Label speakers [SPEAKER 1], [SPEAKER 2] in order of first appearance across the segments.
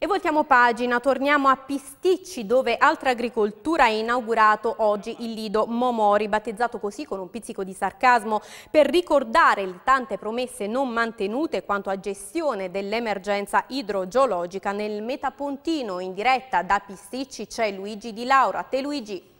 [SPEAKER 1] E voltiamo pagina, torniamo a Pisticci dove Altra Agricoltura ha inaugurato oggi il lido Momori, battezzato così con un pizzico di sarcasmo per ricordare le tante promesse non mantenute quanto a gestione dell'emergenza idrogeologica nel Metapontino. In diretta da Pisticci c'è Luigi Di Laura. A te Luigi.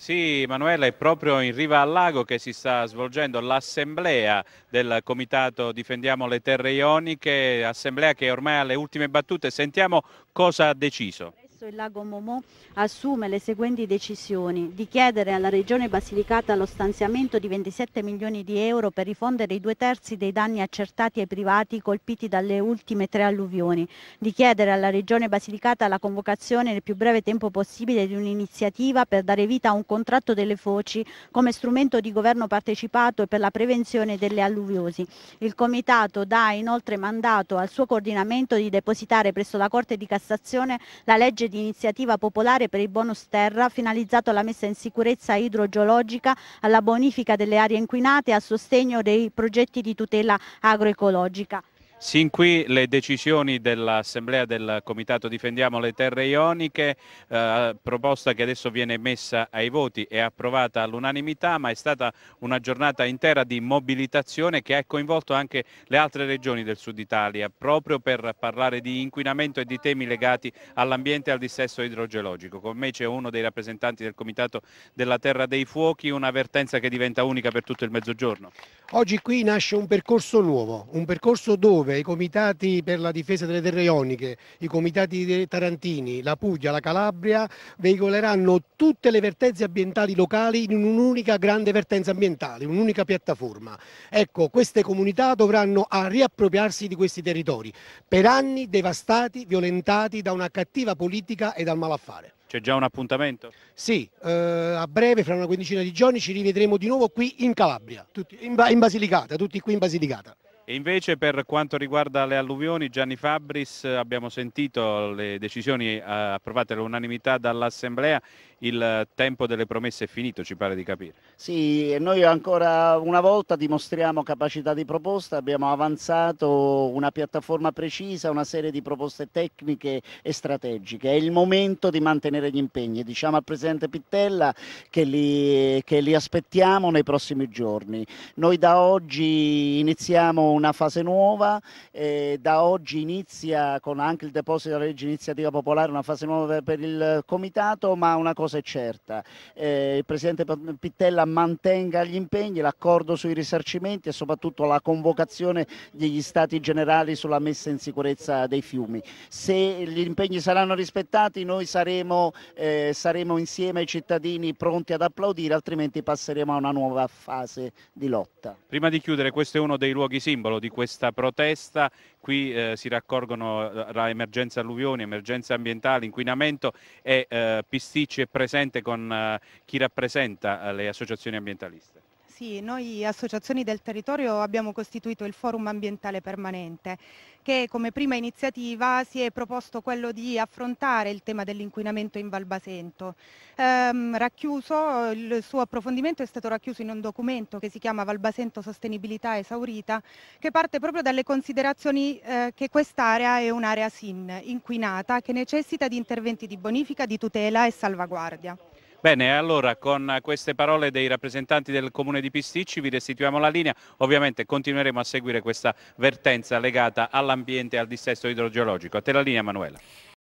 [SPEAKER 2] Sì, Manuela, è proprio in riva al lago che si sta svolgendo l'assemblea del Comitato Difendiamo le Terre Ioniche, assemblea che è ormai alle ultime battute. Sentiamo cosa ha deciso
[SPEAKER 1] presso il lago Momò assume le seguenti decisioni di chiedere alla Regione Basilicata lo stanziamento di 27 milioni di euro per rifondere i due terzi dei danni accertati ai privati colpiti dalle ultime tre alluvioni, di chiedere alla Regione Basilicata la convocazione nel più breve tempo possibile di un'iniziativa per dare vita a un contratto delle foci come strumento di governo partecipato e per la prevenzione delle alluviosi. Il Comitato dà inoltre mandato al suo coordinamento di depositare presso la Corte di Cassazione la legge di iniziativa popolare per il bonus terra finalizzato alla messa in sicurezza idrogeologica, alla bonifica delle aree inquinate e a sostegno dei progetti di tutela agroecologica.
[SPEAKER 2] Sin qui le decisioni dell'Assemblea del Comitato Difendiamo le Terre Ioniche, eh, proposta che adesso viene messa ai voti e approvata all'unanimità, ma è stata una giornata intera di mobilitazione che ha coinvolto anche le altre regioni del sud Italia, proprio per parlare di inquinamento e di temi legati all'ambiente e al dissesto idrogeologico. Con me c'è uno dei rappresentanti del Comitato della Terra dei Fuochi, un'avvertenza che diventa unica per tutto il Mezzogiorno.
[SPEAKER 3] Oggi qui nasce un percorso nuovo, un percorso dove Piove, i comitati per la difesa delle terre ioniche, i comitati tarantini, la Puglia, la Calabria veicoleranno tutte le vertenze ambientali locali in un'unica grande vertenza ambientale, un'unica piattaforma. Ecco, queste comunità dovranno ah, riappropriarsi di questi territori, per anni devastati, violentati da una cattiva politica e dal malaffare.
[SPEAKER 2] C'è già un appuntamento?
[SPEAKER 3] Sì, eh, a breve, fra una quindicina di giorni, ci rivedremo di nuovo qui in Calabria, tutti, in, in Basilicata, tutti qui in Basilicata.
[SPEAKER 2] E invece per quanto riguarda le alluvioni, Gianni Fabris, abbiamo sentito le decisioni eh, approvate all'unanimità dall'Assemblea, il tempo delle promesse è finito, ci pare di capire.
[SPEAKER 4] Sì, noi ancora una volta dimostriamo capacità di proposta, abbiamo avanzato una piattaforma precisa, una serie di proposte tecniche e strategiche. È il momento di mantenere gli impegni, diciamo al Presidente Pittella che li, che li aspettiamo nei prossimi giorni. Noi da oggi iniziamo una fase nuova, eh, da oggi inizia con anche il deposito della legge iniziativa popolare una fase nuova per il comitato, ma una cosa è certa, eh, il Presidente Pittella mantenga gli impegni, l'accordo sui risarcimenti e soprattutto la convocazione degli stati generali sulla messa in sicurezza dei fiumi. Se gli impegni saranno rispettati noi saremo, eh, saremo insieme ai cittadini pronti ad applaudire, altrimenti passeremo a una nuova fase di lotta.
[SPEAKER 2] Prima di chiudere questo è uno dei luoghi simboli simbolo di questa protesta. Qui eh, si raccorgono eh, la emergenza alluvioni, emergenza ambientale, inquinamento e eh, Pisticci è presente con eh, chi rappresenta eh, le associazioni ambientaliste.
[SPEAKER 1] Sì, noi associazioni del territorio abbiamo costituito il Forum Ambientale Permanente che come prima iniziativa si è proposto quello di affrontare il tema dell'inquinamento in Valbasento. Ehm, racchiuso, il suo approfondimento è stato racchiuso in un documento che si chiama Valbasento Sostenibilità Esaurita che parte proprio dalle considerazioni eh, che quest'area è un'area SIN inquinata che necessita di interventi di bonifica, di tutela e salvaguardia.
[SPEAKER 2] Bene, allora con queste parole dei rappresentanti del comune di Pisticci vi restituiamo la linea. Ovviamente continueremo a seguire questa vertenza legata all'ambiente e al dissesto idrogeologico. A te la linea Manuela.